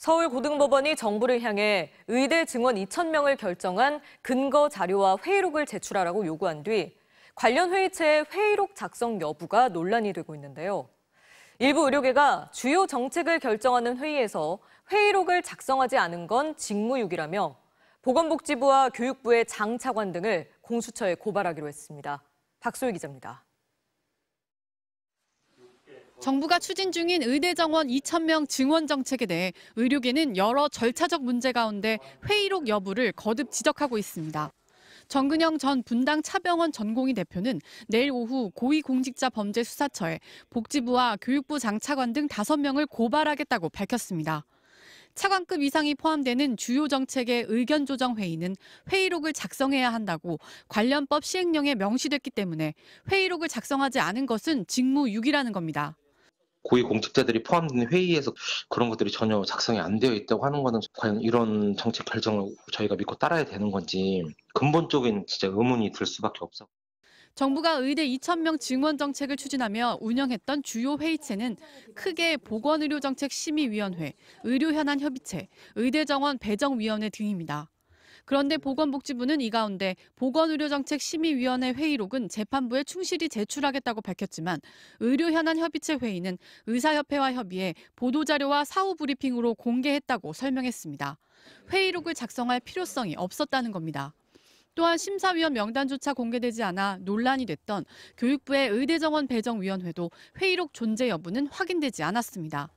서울고등법원이 정부를 향해 의대 증원 2,000명을 결정한 근거 자료와 회의록을 제출하라고 요구한 뒤 관련 회의체의 회의록 작성 여부가 논란이 되고 있는데요. 일부 의료계가 주요 정책을 결정하는 회의에서 회의록을 작성하지 않은 건 직무유기라며 보건복지부와 교육부의 장 차관 등을 공수처에 고발하기로 했습니다. 박소희 기자입니다. 정부가 추진 중인 의대 정원 2천명 증원 정책에 대해 의료계는 여러 절차적 문제 가운데 회의록 여부를 거듭 지적하고 있습니다. 정근영 전 분당 차병원 전공의 대표는 내일 오후 고위공직자범죄수사처에 복지부와 교육부 장차관 등 5명을 고발하겠다고 밝혔습니다. 차관급 이상이 포함되는 주요 정책의 의견 조정 회의는 회의록을 작성해야 한다고 관련법 시행령에 명시됐기 때문에 회의록을 작성하지 않은 것은 직무유기라는 겁니다. 고위 공직자들이 포함된 회의에서 그런 것들이 전혀 작성이 안 되어 있다고 하는 거는 과연 이런 정책 결정을 저희가 믿고 따라야 되는 건지 근본적인 진짜 의문이 들 수밖에 없어. 정부가 의대 2,000명 증원 정책을 추진하며 운영했던 주요 회의체는 크게 보건의료정책심의위원회, 의료현안협의체, 의대정원 배정위원회 등입니다. 그런데 보건복지부는 이 가운데 보건의료정책심의위원회 회의록은 재판부에 충실히 제출하겠다고 밝혔지만 의료현안협의체 회의는 의사협회와 협의해 보도자료와 사후 브리핑으로 공개했다고 설명했습니다. 회의록을 작성할 필요성이 없었다는 겁니다. 또한 심사위원 명단조차 공개되지 않아 논란이 됐던 교육부의 의대정원 배정위원회도 회의록 존재 여부는 확인되지 않았습니다.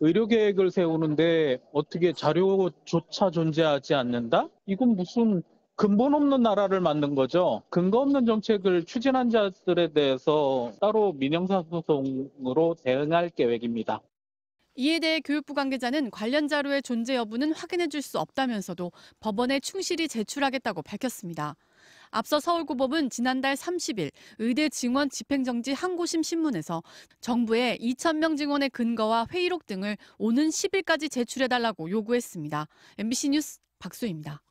의료 계획을 세우는데 어떻게 자료조차 존재하지 않는다? 이건 무슨 근본 없는 나라를 만든 거죠. 근거 없는 정책을 추진한 자들에 대해서 따로 민영사 소송으로 대응할 계획입니다. 이에 대해 교육부 관계자는 관련 자료의 존재 여부는 확인해 줄 수 없다면서도 법원에 충실히 제출하겠다고 밝혔습니다. 앞서 서울고법은 지난달 30일 의대 증원 집행정지 항고심 신문에서 정부에 2,000명 증원의 근거와 회의록 등을 오는 10일까지 제출해달라고 요구했습니다. MBC 뉴스 박수입니다.